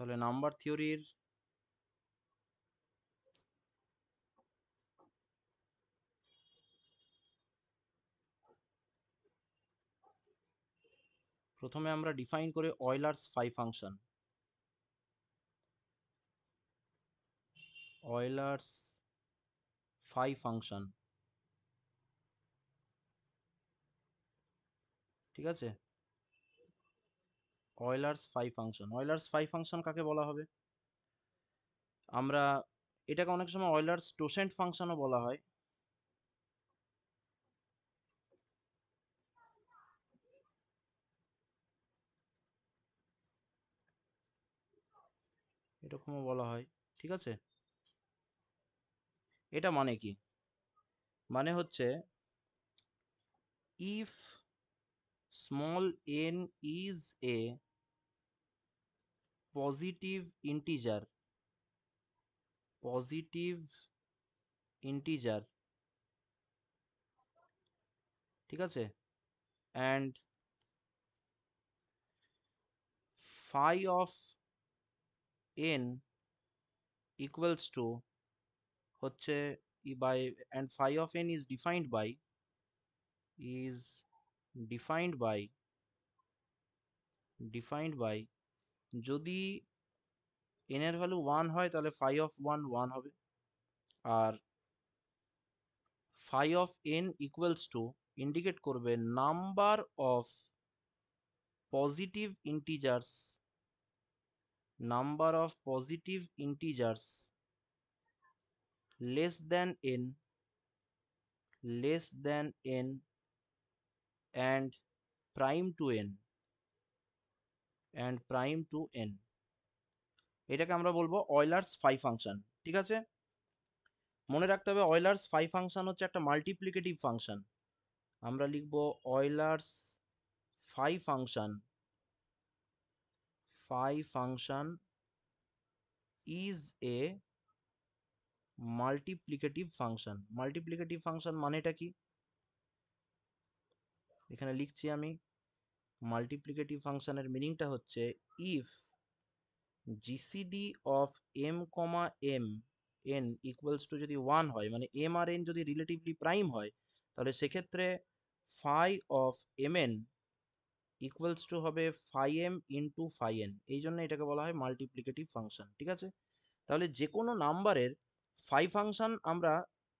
তাহলে নাম্বার থিওরির প্রথমে আমরা ডিফাইন করে Euler's phi function Euler's phi function ঠিক আছে Euler's phi function Euler's phi function কাকে বলা হবে আমরা এটাকে অনেক সময় অয়লার্স টোসেন্ট ফাংশনও বলা হয় এরকমও বলা হয় ঠিক আছে এটা মানে কি মানে হচ্ছে if small n is a positive integer positive integer ঠিক আছে and phi of n equals to হচ্ছে by and phi of n is defined by is defined by defined by যদি n এর ভ্যালু ওয়ান হয় তাহলে phi of one one হবে আর phi of n equals to indicate করবে number of positive integers number of positive integers less than n less than n and prime to n and prime to n এটাকে আমরা বলবো অয়লার্স phi function ঠিক আছে মনে রাখতে হবে অয়লার্স ফাই ফাংশান হচ্ছে একটা মাল্টিপ্লিকেটিভ ফাংশন আমরা লিখব Euler's phi function phi function is a multiplicative function multiplicative function মানেটা কি এখানে লিখছি আমি মাল্টিপ্লিকেটিভ ফাংশনের মিনিংটা হচ্ছে if GCD of m comma m n equals to যদি ওয়ান হয় মানে এম আর এন যদি রিলেটিভলি প্রাইম হয় তাহলে সেক্ষেত্রে phi of m n equals to হবে phi m into phi n এই জন্য এটাকে বলা হয় মাল্টিপ্লিকেটিভ ফাংশন ঠিক আছে তাহলে যে কোনো নাম্বারের ফাই ফাংশন আমরা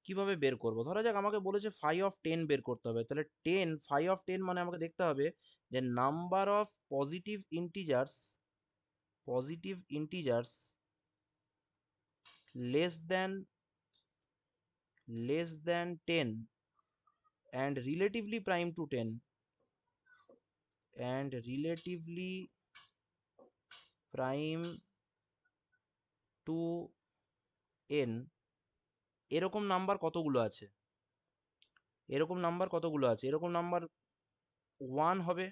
কিভাবে বের করব ধরা যাক আমাকে বলেছে ফাই অফ টেন বের করতে হবে তাহলে টেন ফাই অফ টেন মানে আমাকে দেখতে হবে যে number of positive integers positive integers less than less than ten and relatively prime to ten and relatively prime to n এরকম নাম্বার কতগুলো আছে এরকম নাম্বার কতগুলো আছে এরকম নাম্বার ওয়ান হবে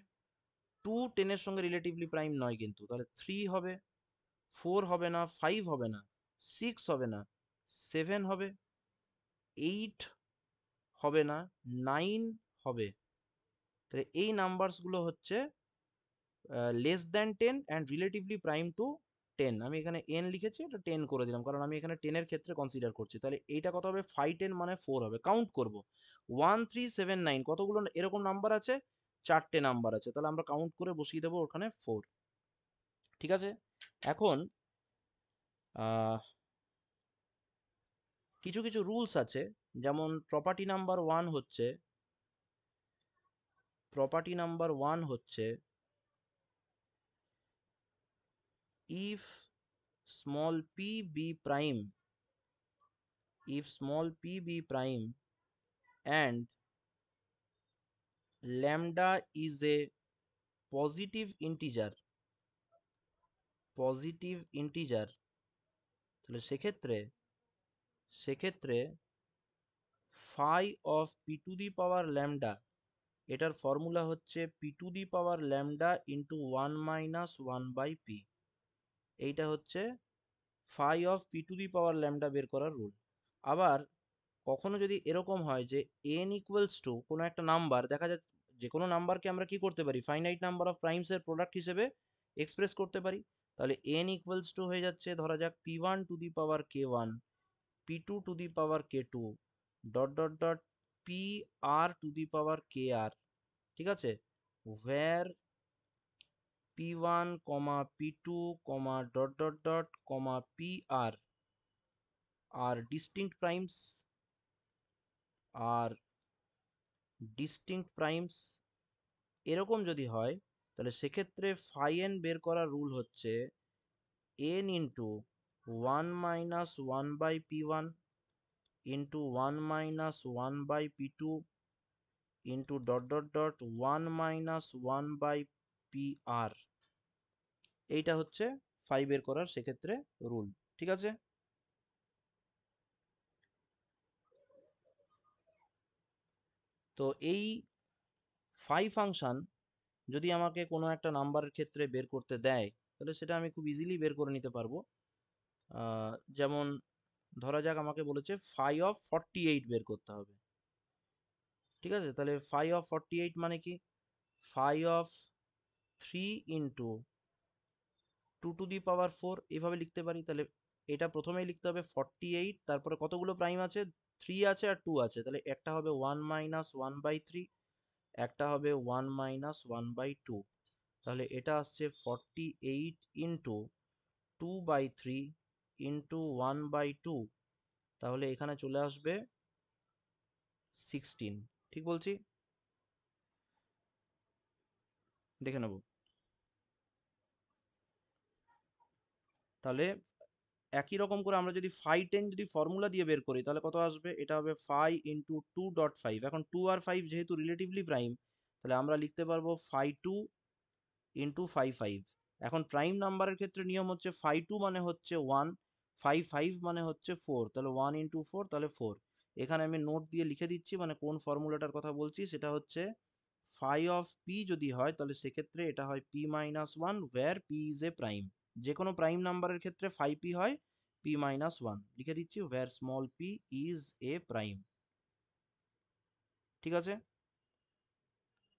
টু টেনের সঙ্গে রিলেটিভলি প্রাইম নয় কিন্তু তাহলে থ্রি হবে ফোর হবে না ফাইভ হবে না সিক্স হবে না সেভেন হবে এইট হবে না নাইন হবে তাহলে এই নাম্বারসগুলো হচ্ছে less than ten and relatively prime to ten আমি এখানে এন লিখেছি এটা টেন করে দিলাম কারণ আমি এখানে টেনের ক্ষেত্রে কনসিডার করছি তাহলে এইটা কত হবে ফাইভ টেন মানে ফোর হবে কাউন্ট করব ওয়ান থ্রি সেভেন নাইন কতগুলো এরকম নাম্বার আছে চারটে নাম্বার আছে তাহলে আমরা কাউন্ট করে বসিয়ে দেবো ওখানে ফোর ঠিক আছে এখন কিছু কিছু রুলস আছে যেমন প্রপার্টি নাম্বার ওয়ান হচ্ছে প্রপার্টি নাম্বার ওয়ান হচ্ছে if small p be prime if small p be prime and lambda is a positive integer positive integer তাহলে সেক্ষেত্রে সেক্ষেত্রে phi of p to the power lambda এটার formula হচ্ছে p to the power lambda into one minus one by p এইটা হচ্ছে phi of p to the power lambda বের করার rule আবার কখনো যদি এরকম হয় যে এন equals to কোনো একটা নাম্বার দেখা যাচ্ছে যে কোনো নাম্বারকে আমরা কি করতে পারি ফাইনাইট নাম্বার অফ প্রাইমসের প্রোডাক্ট হিসেবে এক্সপ্রেস করতে পারি তাহলে এন ইকুয়ালস টু হয়ে যাচ্ছে ধরা যাক p one to the power k one p two to the power k two dot dot dot p r to the power k r ঠিক আছে where p one comma p two comma dot dot dot comma p r are distinct primes are distinct primes এরকম যদি হয় তাহলে সেক্ষেত্রে phi N বের করার rule হচ্ছে n into one minus one by p one into one minus one by p two into dot dot dot one minus one by p r এইটা হচ্ছে ফাইভ বের করার সেক্ষেত্রে রুল ঠিক আছে তো এই ফাই ফাংশান যদি আমাকে কোনো একটা নাম্বারের ক্ষেত্রে বের করতে দেয় তাহলে সেটা আমি খুব ইজিলি বের করে নিতে পারবো যেমন ধরা যাক আমাকে বলেছে ফাই অফ ফর্টি এইট বের করতে হবে ঠিক আছে তাহলে ফাই অফ ফর্টি এইট মানে কি phi of three into two to the power four এভাবে লিখতে পারি তাহলে এটা প্রথমেই লিখতে হবে ফর্টি এইট তারপরে কতগুলো প্রাইম আছে থ্রি আছে আর টু আছে তাহলে একটা হবে one minus one by three একটা হবে one minus one by two তাহলে এটা আসছে forty eight into two by three into one by two তাহলে এখানে চলে আসবে সিক্সটিন ঠিক বলছি দেখে নেব তাহলে একই রকম করে আমরা যদি ফাই টেন যদি ফর্মুলা দিয়ে বের করি তাহলে কত আসবে এটা হবে phi into two dot five এখন টু আর ফাইভ যেহেতু রিলেটিভলি প্রাইম তাহলে আমরা লিখতে পারবো phi two into phi five এখন প্রাইম নাম্বারের ক্ষেত্রে নিয়ম হচ্ছে ফাই টু মানে হচ্ছে ওয়ান ফাইভ ফাইভ মানে হচ্ছে ফোর তাহলে ওয়ান ইন্টু ফোর তাহলে ফোর এখানে আমি নোট দিয়ে লিখে দিচ্ছি মানে কোন ফর্মুলাটার কথা বলছি সেটা হচ্ছে ফাই অফ পি যদি হয় তাহলে সেক্ষেত্রে এটা হয় p minus one where p is a prime যে কোনো প্রাইম নাম্বারের ক্ষেত্রে ফাইভ পি হয় পি মাইনাস ওয়ান লিখে দিচ্ছি where small p is a prime ঠিক আছে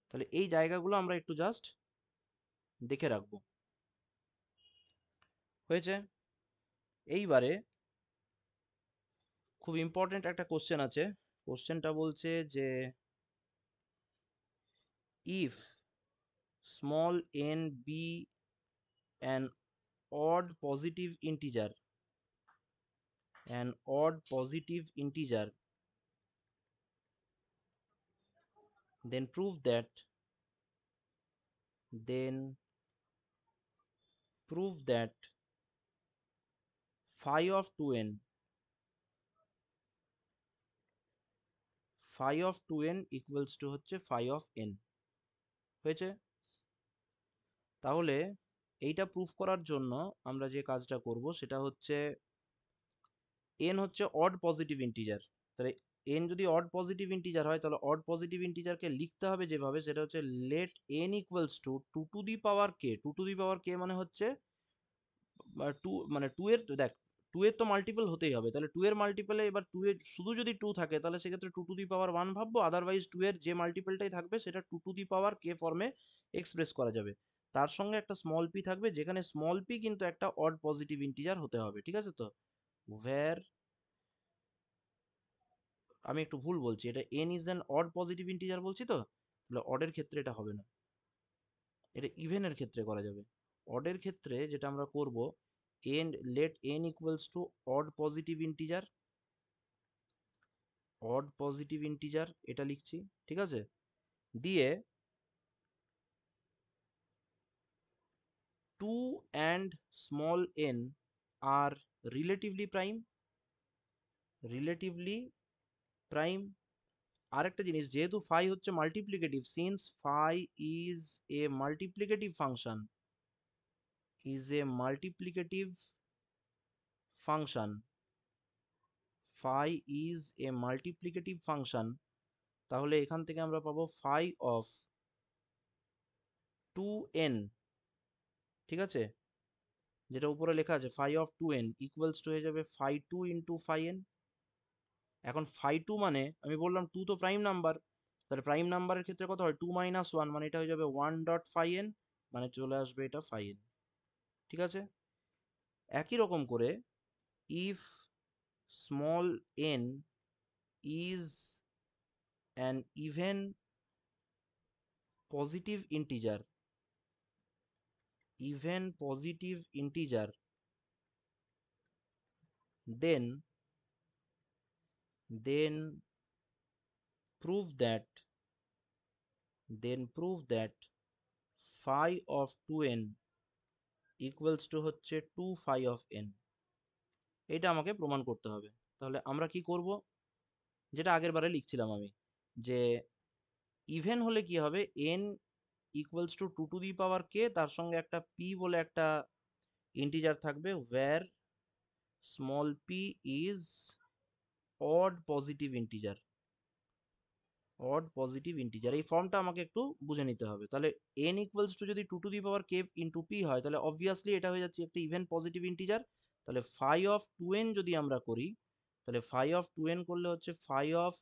তাহলে এই জায়গাগুলো আমরা একটু জাস্ট দেখে রাখব হয়েছে এইবারে খুব ইম্পর্টেন্ট একটা কোশ্চেন আছে কোশ্চেনটা বলছে যে if small n be and odd positive integer an odd positive integer then prove that then prove that phi of 2n phi of 2n equals to hoche phi of n hoyeche tahole এইটা proof করার জন্য আমরা যে কাজটা করব সেটা হচ্ছে n হচ্ছে অড পজিটিভ ইন্টিজার তাহলে এন যদি অড পজিটিভ ইন্টিজার হয় তাহলে অড পজিটিভ ইন্টিজারকে লিখতে হবে যেভাবে সেটা হচ্ছে let n equals to two to the power k two to the power k মানে হচ্ছে টু মানে টু এর দেখ টু এর তো মাল্টিপল হতেই হবে তাহলে টু এর মাল্টিপলে এবার টু এর শুধু যদি টু থাকে তাহলে সেক্ষেত্রে two to the power one ভাববো আদারওয়াইজ টু এর যে মাল্টিপলটাই থাকবে সেটা টু টু দি পাওয়ার কে ফর্মে এক্সপ্রেস করা যাবে তার সঙ্গে একটা স্মল পি থাকবে যেখানে স্মল পি কিন্তু একটা অড পজিটিভ ইন্টিজার হতে হবে ঠিক আছে তো ওয়ার আমি একটু ভুল বলছি এটা n is an odd positive integer বলছি তো তাহলে অডের ক্ষেত্রে এটা হবে না এটা ইভেনের ক্ষেত্রে করা যাবে অডের ক্ষেত্রে যেটা আমরা করব n let n equals to odd positive integer odd positive integer এটা লিখছি ঠিক আছে দিয়ে 2 and small n are relatively prime relatively prime আরেকটা জিনিস যেহেতু ফাই হচ্ছে multiplicative since phi is a multiplicative function is a multiplicative function phi is a multiplicative function তাহলে এখান থেকে আমরা পাবো ফাই অফ টু এন ঠিক আছে যেটা উপরে লেখা আছে phi of two n equals to হয়ে যাবে phi two into phi n এখন ফাই টু মানে আমি বললাম টু তো প্রাইম নাম্বার তাহলে প্রাইম নাম্বারের ক্ষেত্রে কত হয় টু মাইনাস ওয়ান মানে এটা হয়ে যাবে ওয়ান ডট ফাই এন মানে চলে আসবে এটা ফাই এন ঠিক আছে একই রকম করে if small n is an even positive integer even positive integer then then prove that then prove that phi of 2n equals to হচ্ছে 2 phi of n এটা আমাকে প্রমাণ করতে হবে তাহলে আমরা কি করব যেটা আগের বারে লিখছিলাম আমি যে ইভেন হলে কি হবে n equals to two to the power k তার সঙ্গে একটা পি বলে একটা ইন্টিজার থাকবে where small p is odd positive integer odd positive integer এই ফর্মটা আমাকে একটু বুঝে নিতে হবে তাহলে এন ইকুয়ালস টু যদি two to the power k into p হয় তাহলে অবভিয়াসলি এটা হয়ে যাচ্ছে একটা ইভেন পজিটিভ ইন্টিজার তাহলে ফাই অফ টু এন যদি আমরা করি তাহলে ফাই অফ টু এন করলে হচ্ছে phi of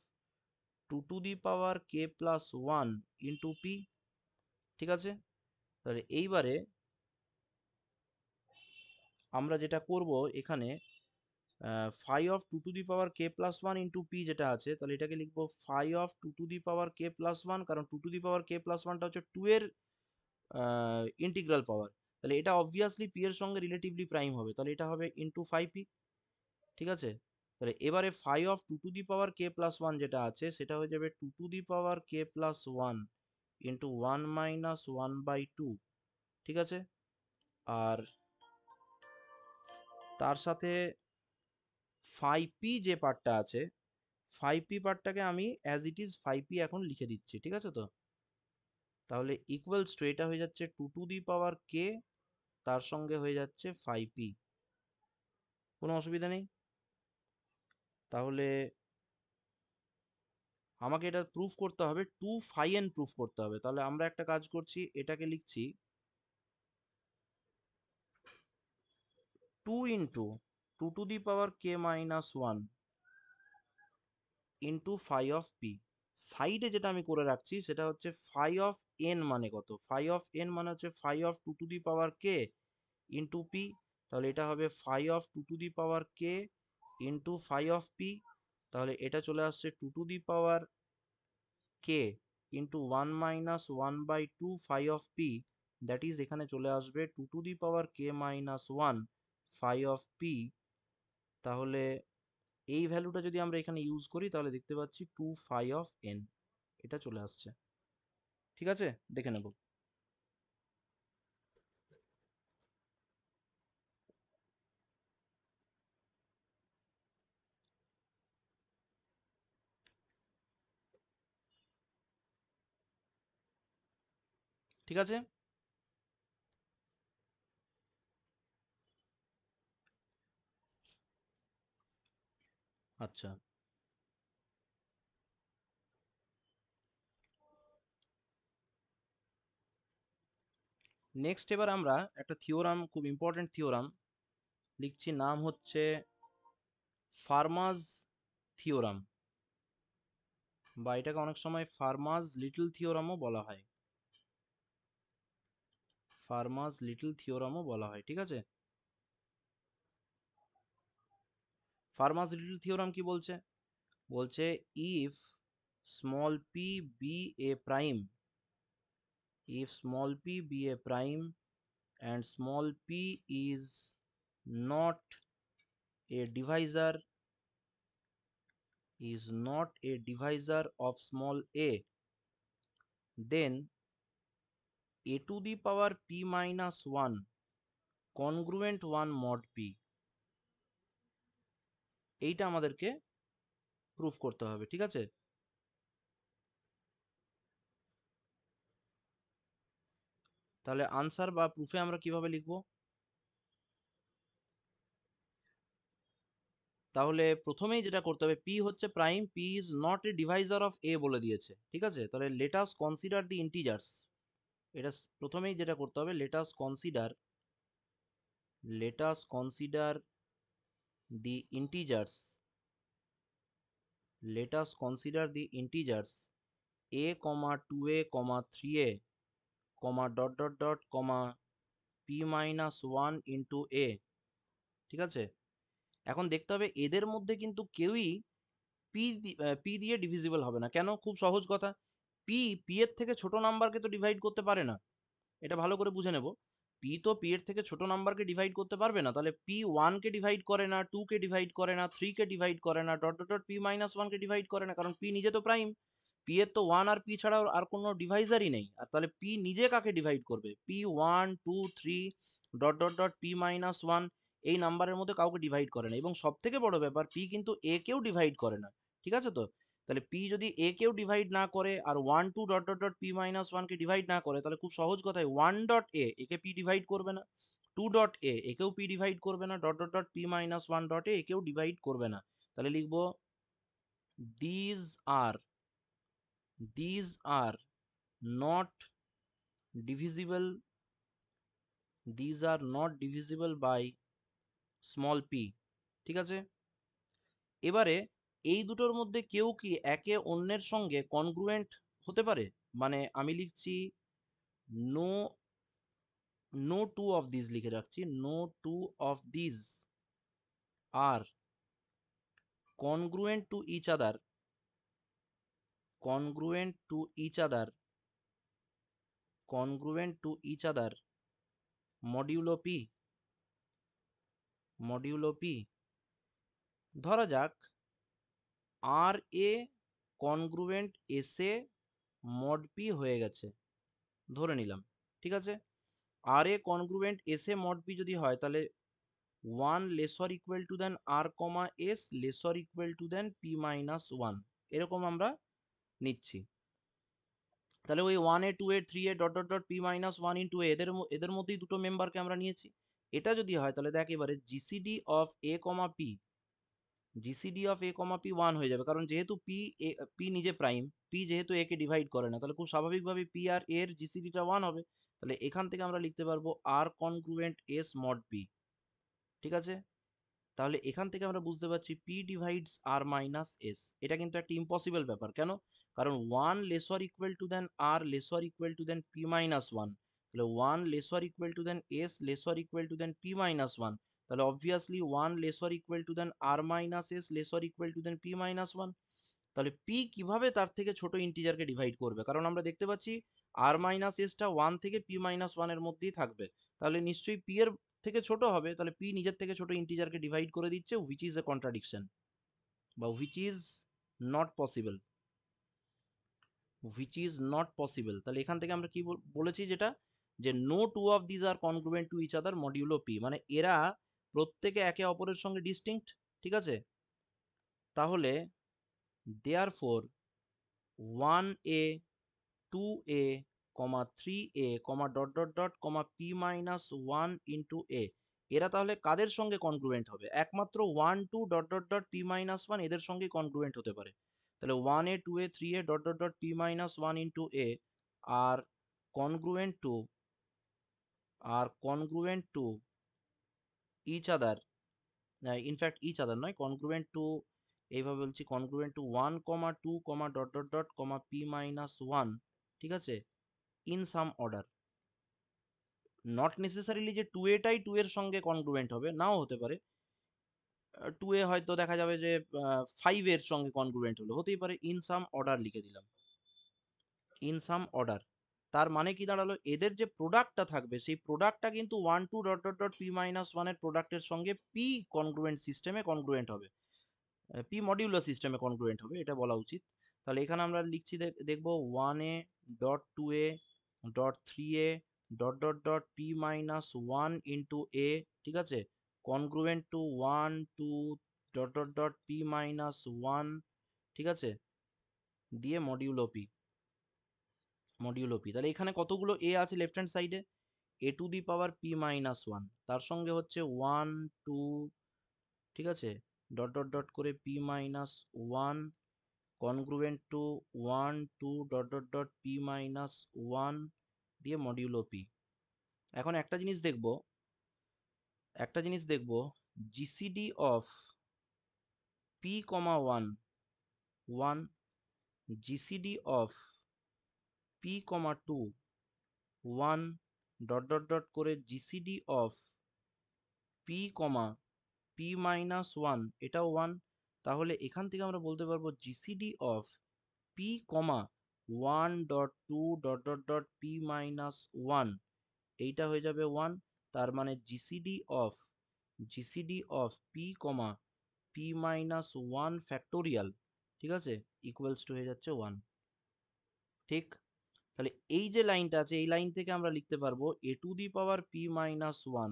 two to the power k plus one into p ঠিক আছে তাহলে এইবারে আমরা যেটা করব এখানে phi of two to the power k plus one into p যেটা আছে তাহলে এটাকে লিখবো phi of two to the power k plus one কারণ two to the power k plus ওয়ানটা হচ্ছে টু এর ইন্টিগ্রাল পাওয়ার তাহলে এটা অবভিয়াসলি পি এর সঙ্গে রিলেটিভলি প্রাইম হবে তাহলে এটা হবে ইন্টু ফাইভ পি ঠিক আছে তাহলে এবারে phi of two to the power k plus one যেটা আছে সেটা হয়ে যাবে two to the power k plus one into one minus one by two ঠিক আছে আর তার সাথে ফাইভ পি যে পার্টটা আছে ফাইভ পি পার্টটাকে আমি as it is five p এখন লিখে দিচ্ছি ঠিক আছে তো তাহলে ইকুয়ালস টু এটা হয়ে যাচ্ছে two to the power k তার সঙ্গে হয়ে যাচ্ছে ফাইভ পি কোনো অসুবিধা নেই তাহলে আমাকে এটা প্রুফ করতে হবে টু ফাই এন প্রুফ করতে হবে তাহলে আমরা একটা কাজ করছি এটাকে লিখছি two into two to the power k minus one into phi of p সাইডে যেটা আমি করে রাখছি সেটা হচ্ছে ফাই অফ এন মানে কত ফাই অফ এন মানে হচ্ছে phi of two to the power k into p তাহলে এটা হবে phi of two to the power k into phi of p তাহলে এটা চলে আসছে two to the power k into one minus one by two phi of p that is এখানে চলে আসবে two to the power k minus one phi of p তাহলে এই ভ্যালুটা যদি আমরা এখানে ইউজ করি তাহলে দেখতে পাচ্ছি টু ফাই অফ এন এটা চলে আসছে ঠিক আছে দেখে নেব ঠিক আছে আচ্ছা নেক্সট এবার আমরা একটা থিওরাম খুব ইম্পর্টেন্ট থিওরাম লিখছি নাম হচ্ছে ফার্মাজ থিওরাম বা এটাকে অনেক সময় ফার্মাজ লিটল থিওরামও বলা হয় ফার্মাস লিটল থিওরামও বলা হয় ঠিক আছে ফার্মাস লিটল থিওরাম কি বলছে বলছে if small p be a prime if small p be a prime and small p is not a divisor is not a divisor of small a then a to the power p minus 1 congruent 1 mod p এইটা আমাদেরকে proof করতে হবে ঠিক আছে তাহলে answer বা প্রুফে আমরা কিভাবে লিখব তাহলে প্রথমেই যেটা করতে হবে পি হচ্ছে prime p is not a divisor of a বলে দিয়েছে ঠিক আছে তাহলে লেটাস কনসিডার দি ইন্টিজার্স এটা প্রথমেই যেটা করতে হবে let's consider let's consider the integers let's consider the integers a comma two a comma three a comma dot dot dot comma p minus one into a ঠিক আছে এখন দেখতে হবে এদের মধ্যে কিন্তু কেউই পি পি দিয়ে ডিভিজিবল হবে না কেন খুব সহজ কথা পি পি এর থেকে ছোট নাম্বারকে তো ডিভাইড করতে পারে না এটা ভালো করে বুঝে নেব পি তো পি এর থেকে ছোট নাম্বারকে ডিভাইড করতে পারবে না তাহলে পি ওয়ানকে ডিভাইড করে না টুকে ডিভাইড করে না থ্রিকে ডিভাইড করে না dot dot dot p minus ওয়ানকে ডিভাইড করে না কারণ পি নিজে তো প্রাইম পি এর তো ওয়ান আর পি ছাড়া আর কোনো ডিভাইজারই নেই আর তাহলে পি নিজে কাকে ডিভাইড করবে p one two three dot dot dot p minus one এই নাম্বারের মধ্যে কাউকে ডিভাইড করে না এবং সব থেকে বড় ব্যাপার পি কিন্তু এ কেউ ডিভাইড করে না ঠিক আছে তো তাহলে পি যদি এ কেও ডিভাইড না করে আর one two dot dot dot p minus ওয়ানকে ডিভাইড না করে তাহলে খুব সহজ কথায় ওয়ান ডট এ একে পি ডিভাইড করবে না টু ডট এ একেও পি ডিভাইড করবে না dot dot dot p minus one dot a একেও ডিভাইড করবে না তাহলে লিখব these are these are not divisible these are not divisible by small p ঠিক আছে এবারে এই দুটোর মধ্যে কেউ কি একে অন্যের সঙ্গে কনগ্রুয়েন্ট হতে পারে মানে আমি লিখছি no no two of this লিখে রাখছি no two of this are congruent to each other congruent to each other congruent to each other modulo p modulo p ধরা যাক r a congruent s a mod p হয়ে গেছে ধরে নিলাম ঠিক আছে আর এ কনগ্রুভেন্ট এসে মডপি মড পি যদি হয় তাহলে one lesser equal to then r comma s lesser equal to then p minus one এরকম আমরা নিচ্ছি তাহলে ওই one a two a three a dot dot dot p minus one into এদের এদের মধ্যেই দুটো মেম্বারকে আমরা নিয়েছি এটা যদি হয় তাহলে দেখ এবারে GCD of a comma p GCD of a comma p one হয়ে যাবে কারণ যেহেতু পি এ পি নিজে প্রাইম পি যেহেতু একে ডিভাইড করে না তাহলে খুব স্বাভাবিকভাবে পি আর এর জিসিডিটা ওয়ান হবে তাহলে এখান থেকে আমরা লিখতে পারবো r congruent s mod p ঠিক আছে তাহলে এখান থেকে আমরা বুঝতে পারছি p divides r minus s এটা কিন্তু একটা ইম্পসিবল ব্যাপার কেন কারণ one lesser equal to then r lesser equal to then p minus one তাহলে one lesser equal to then s lesser equal to then p minus one তাহলে obviously one lesser equal to then r minus s lesser equal to then p minus one তাহলে p কিভাবে তার থেকে ছোট ইন্টিজারকে divide করবে কারণ আমরা দেখতে পাচ্ছি আর মাইনাস এসটা ওয়ান থেকে পি মাইনাস ওয়ানের মধ্যেই থাকবে তাহলে নিশ্চয়ই পি এর থেকে ছোট হবে তাহলে পি নিজের থেকে ছোট ইন্টিজারকে ডিভাইড করে দিচ্ছে হুইচ ইজ এ কন্ট্রাডিকশন বা which is not possible which is not possible তাহলে এখান থেকে আমরা কি বলেছি যেটা যে no two of these are congruent to each other modulo p মানে এরা প্রত্যেকে একে অপরের সঙ্গে ডিস্টিংক্ট ঠিক আছে তাহলে therefore one a two a comma three a comma dot dot dot comma p minus one into a এরা তাহলে কাদের সঙ্গে কনগ্রুয়েন্ট হবে একমাত্র one two dot dot dot p minus one এদের সঙ্গে কনক্রুভেন্ট হতে পারে তাহলে one a two a three a dot dot dot p minus one into a are congruent to are congruent to each other in fact each other নয় কনক্রুভেন্ট to এইভাবে বলছি congruent to one comma two comma dot dot dot comma p minus one ঠিক আছে in some order not necessarily যে two এটাই two এর সঙ্গে কনক্রুভেন্ট হবে নাও হতে পারে টু এ হয়তো দেখা যাবে যে ফাইভ এর সঙ্গে কনক্রুভেন্ট হলো হতেই পারে ইন সাম অর্ডার লিখে দিলাম ইন সাম অর্ডার তার মানে কি দাঁড়ালো এদের যে প্রোডাক্টটা থাকবে সেই প্রোডাক্টটা কিন্তু one two dot dot dot p minus ওয়ানের প্রোডাক্টের সঙ্গে পি কনগ্রুয়েন্ট সিস্টেমে কনগ্রুয়েন্ট হবে পি মডিউলার সিস্টেমে কনগ্রুয়েন্ট হবে এটা বলা উচিত তাহলে এখানে আমরা লিখছি দেখব one a dot two a dot three a dot dot dot p minus one into a ঠিক আছে congruent to one two dot dot dot p minus one ঠিক আছে দিয়ে মডিউলো পি মডিউলো পি তাহলে এখানে কতগুলো এ আছে লেফট হ্যান্ড সাইডে a to the power p minus one তার সঙ্গে হচ্ছে ওয়ান টু ঠিক আছে ডট ডট ডট করে p minus one congruent to one two dot dot dot p minus one দিয়ে মডিউলো পি এখন একটা জিনিস দেখব একটা জিনিস দেখব GCD of p comma one one GCD of p comma two one dot dot dot করে GCD of p comma p minus one এটাও ওয়ান তাহলে এখান থেকে আমরা বলতে পারবো GCD of p comma one dot two dot dot dot p minus one এইটা হয়ে যাবে ওয়ান তার মানে GCD of GCD of p comma p minus one factorial ঠিক আছে ইকুয়ালস টু হয়ে যাচ্ছে ওয়ান ঠিক তাহলে এই যে লাইনটা আছে এই লাইন থেকে আমরা লিখতে পারবো a to the power p minus one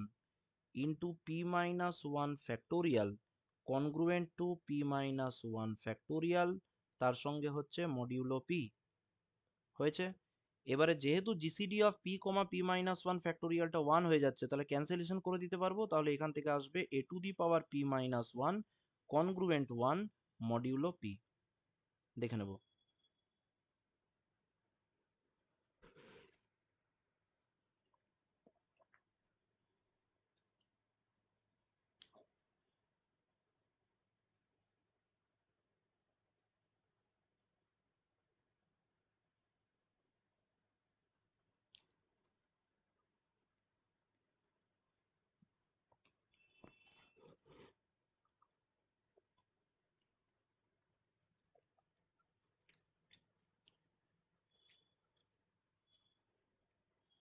into p minus one factorial congruent to p minus one factorial তার সঙ্গে হচ্ছে মডিউলো পি হয়েছে এবারে যেহেতু GCD of p comma p minus one ফ্যাক্টোরিয়ালটা ওয়ান হয়ে যাচ্ছে তাহলে ক্যান্সেলেশন করে দিতে পারবো তাহলে এখান থেকে আসবে a to the power p minus one congruent one modulo p দেখে নেবো